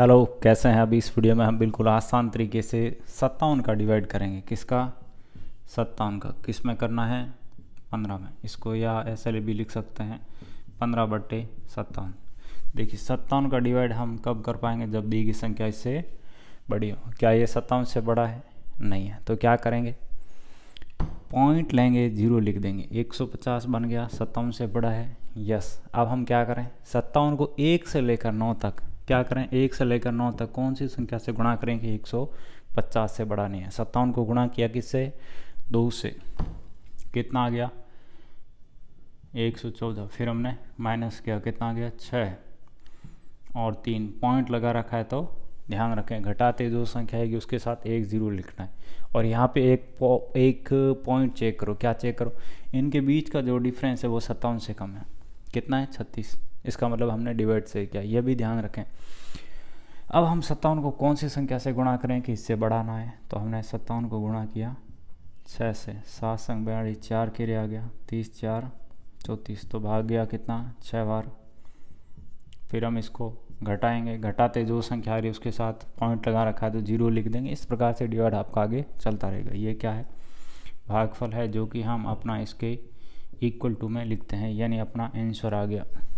hello कैसे हैं अभी इस वीडियो में हम बिल्कुल आसान तरीके से सत्तावन का डिवाइड करेंगे किसका सत्तावन का किस में करना है पंद्रह में इसको या ऐसे भी लिख सकते हैं पंद्रह बट्टे सत्तावन देखिए सत्तावन का डिवाइड हम कब कर पाएंगे जब दी गई संख्या इससे बड़ी हो क्या ये सत्तावन से बड़ा है नहीं है तो क्या करेंगे पॉइंट लेंगे जीरो लिख देंगे एक बन गया सत्तावन से बड़ा है यस अब हम क्या करें सत्तावन को एक से लेकर नौ तक क्या करें एक से लेकर नौ तक कौन सी संख्या से गुणा करें कि एक सौ पचास से बड़ा नहीं है सत्तावन को गुणा किया किससे दो से कितना आ गया एक सौ चौदह फिर हमने माइनस किया कितना आ गया छः और तीन पॉइंट लगा रखा है तो ध्यान रखें घटाते जो संख्या है कि उसके साथ एक ज़ीरो लिखना है और यहाँ पे एक पौ, एक पॉइंट चेक करो क्या चेक करो इनके बीच का जो डिफरेंस है वो सत्तावन से कम है कितना है छत्तीस इसका मतलब हमने डिवाइड से किया यह भी ध्यान रखें अब हम सत्तावन को कौन सी संख्या से गुणा करें कि इससे बढ़ाना है तो हमने सत्तावन को गुणा किया छः से सात संग बयालीस चार के लिए आ गया तीस चार चौंतीस तो भाग गया कितना छः बार फिर हम इसको घटाएंगे घटाते जो संख्या आ रही है उसके साथ पॉइंट लगा रखा है तो जीरो लिख देंगे इस प्रकार से डिवाइड आपका आगे चलता रहेगा ये क्या है भागफल है जो कि हम अपना इसके इक्वल टू में लिखते हैं यानी अपना आंसर आ गया